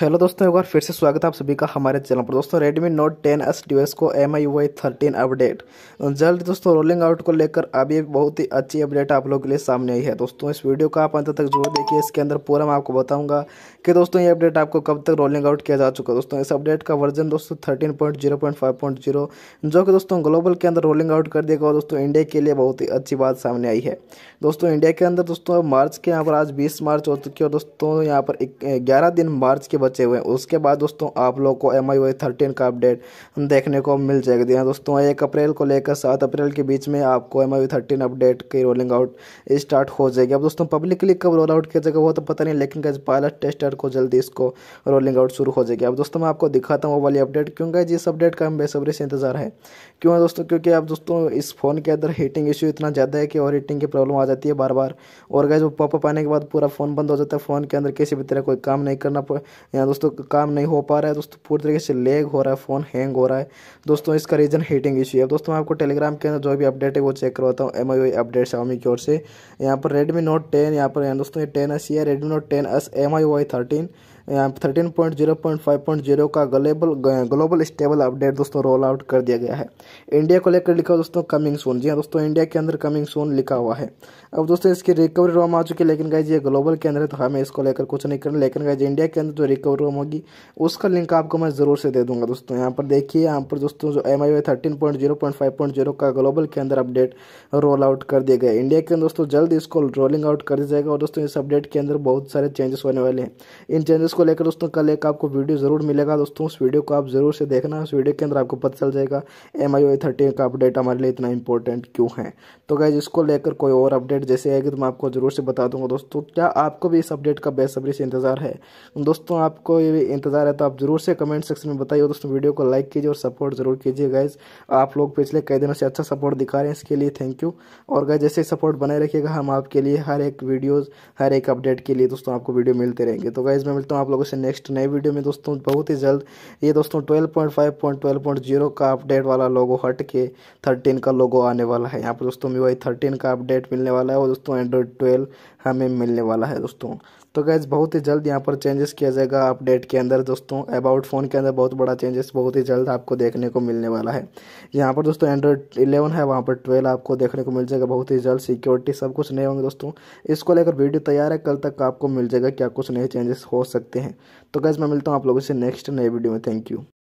hello दोस्तों एक बार फिर से स्वागत है आप सभी का हमारे चैनल पर दोस्तों Redmi Note 10s डिवाइस को एम आई वाई थर्टीन अपडेट जल्द दोस्तों रोलिंग आउट को लेकर अभी एक बहुत ही अच्छी अपडेट आप लोगों के लिए सामने आई है दोस्तों इस वीडियो का आप अंत तक जरूर देखिए इसके अंदर पूरा मैं आपको बताऊंगा कि दोस्तों ये अपडेट आपको कब तक रोलिंग आउट किया जा चुका है दोस्तों इस अपडेट का वर्जन दोस्तों थर्टीन जो कि दोस्तों ग्लोबल के अंदर रोलिंग आउट कर देगा और दोस्तों इंडिया के लिए बहुत ही अच्छी बात सामने आई है दोस्तों इंडिया के अंदर दोस्तों मार्च के यहाँ पर आज बीस मार्च हो चुकी है और दोस्तों यहाँ पर ग्यारह दिन मार्च के बचे हुए हैं उसके बाद दोस्तों आप लोग को एम आई वाई थर्टीन का अपडेट देखने को मिल जाएगा जी हाँ, दोस्तों एक अप्रैल को लेकर सात अप्रैल के बीच में आपको एम आई थर्टीन अपडेट की रोलिंग आउट स्टार्ट हो जाएगी अब दोस्तों पब्लिकली कब रोल आउट किया जाएगा वो तो पता नहीं लेकिन पायलट टेस्टर को जल्दी इसको रोलिंग आउट शुरू हो जाएगी अब दोस्तों मैं आपको दिखाता हूँ वो वाली अपडेट क्योंकि जिस अपडेट का हम बेसब्री से इंतजार है क्यों है दोस्तों क्योंकि आप दोस्तों इस फ़ोन के अंदर हीटिंग इशू इतना ज़्यादा है कि और हीटिंग की प्रॉब्लम आ जाती है बार बार और गैस वो पॉपअप आने के बाद पूरा फ़ोन बंद हो जाता है फ़ोन के अंदर किसी भी तरह कोई काम नहीं करना यहाँ दोस्तों काम नहीं हो पा रहा है दोस्तों पूरी तरीके से लेग हो रहा है फ़ोन हैंग हो रहा है दोस्तों इसका रीज़न हीटिंग इशू है दोस्तों मैं आपको टेलीग्राम के अंदर जो भी अपडेट है वो चेक करवाता हूँ एम आई अपडेट शामी की ओर से यहाँ पर रेडमी नोट टेन यहाँ पर दोस्तों ये टेन एस ये Redmi note ten S M आई Y thirteen thirteen point zero point five point zero का ग्लोबल ग्लोबल स्टेबल अपडेट दोस्तों रोल आउट कर दिया गया है इंडिया को लेकर लिखा दोस्तों कमिंग सोन जी हाँ दोस्तों इंडिया के अंदर कमिंग सोन लिखा हुआ है अब दोस्तों इसकी रिकवरी रोम आ चुकी है लेकिन गाइज ये ग्लोबल के अंदर है तो हमें इसको लेकर कुछ नहीं करना लेकिन गाइज इंडिया के अंदर जो रिकवरी रोम होगी उसका लिंक आपको मैं ज़रूर से दे दूंगा दोस्तों यहाँ पर देखिए यहाँ पर दोस्तों जो M I thirteen point zero point five point zero का ग्लोबल के अंदर अपडेट रोल आउट कर दिया गया इंडिया के अंदर दोस्तों जल्द इसको रोलिंग आउट कर दिया जाएगा और दोस्तों इस अपडेट के अंदर बहुत सारे चेंजेस होने वाले हैं इन चेंजेस उसको लेकर दोस्तों कल एक आपको वीडियो ज़रूर मिलेगा दोस्तों उस वीडियो को आप ज़रूर से देखना उस वीडियो के अंदर आपको पता चल जाएगा एम आई थर्टी का अपडेट हमारे लिए इतना इंपॉर्टेंट क्यों है तो गैज इसको लेकर कोई और अपडेट जैसे आएगी तो मैं आपको ज़रूर से बता दूंगा दोस्तों क्या आपको भी इस अपडेट का बेसब्री से इंतज़ार है दोस्तों आपको ये इंतज़ार है तो आप ज़रूर से कमेंट सेक्शन में बताइए दोस्तों वीडियो को लाइक कीजिए और सपोर्ट ज़रूर कीजिए गैज आप लोग पिछले कई दिनों से अच्छा सपोर्ट दिखा रहे हैं इसके लिए थैंक यू और गैज जैसे सपोर्ट बनाए रखिएगा हम आपके लिए हर एक वीडियोज़ हर एक अपडेट के लिए दोस्तों आपको वीडियो मिलते रहेंगे तो गैज मैं मिलता हूँ आप लोगों से नेक्स्ट नए वीडियो में दोस्तों बहुत ही जल्द ये दोस्तों twelve point five point twelve point zero का अपडेट वाला लोगो हट के थर्टीन का लोगो आने वाला है यहाँ पर दोस्तों मी वाई थर्टीन का अपडेट मिलने वाला है और दोस्तों एंड्रॉयड ट्वेल्व हमें मिलने वाला है दोस्तों तो गैस बहुत ही जल्द यहाँ पर चेंजेस किया जाएगा अपडेट के अंदर दोस्तों अबाउट फ़ोन के अंदर बहुत बड़ा चेंजेस बहुत ही जल्द आपको देखने को मिलने वाला है यहाँ पर दोस्तों एंड्रॉयड इलेवन है वहाँ पर ट्वेल्व आपको देखने को मिल जाएगा बहुत ही जल्द सिक्योरिटी सब कुछ नए होंगे दोस्तों इसको लेकर वीडियो तैयार है कल तक आपको मिल जाएगा क्या कुछ नए चेंजेस हो सकते सकते हैं तो गैस मैं मिलता हूँ आप लोगों से नेक्स्ट नए वीडियो में थैंक यू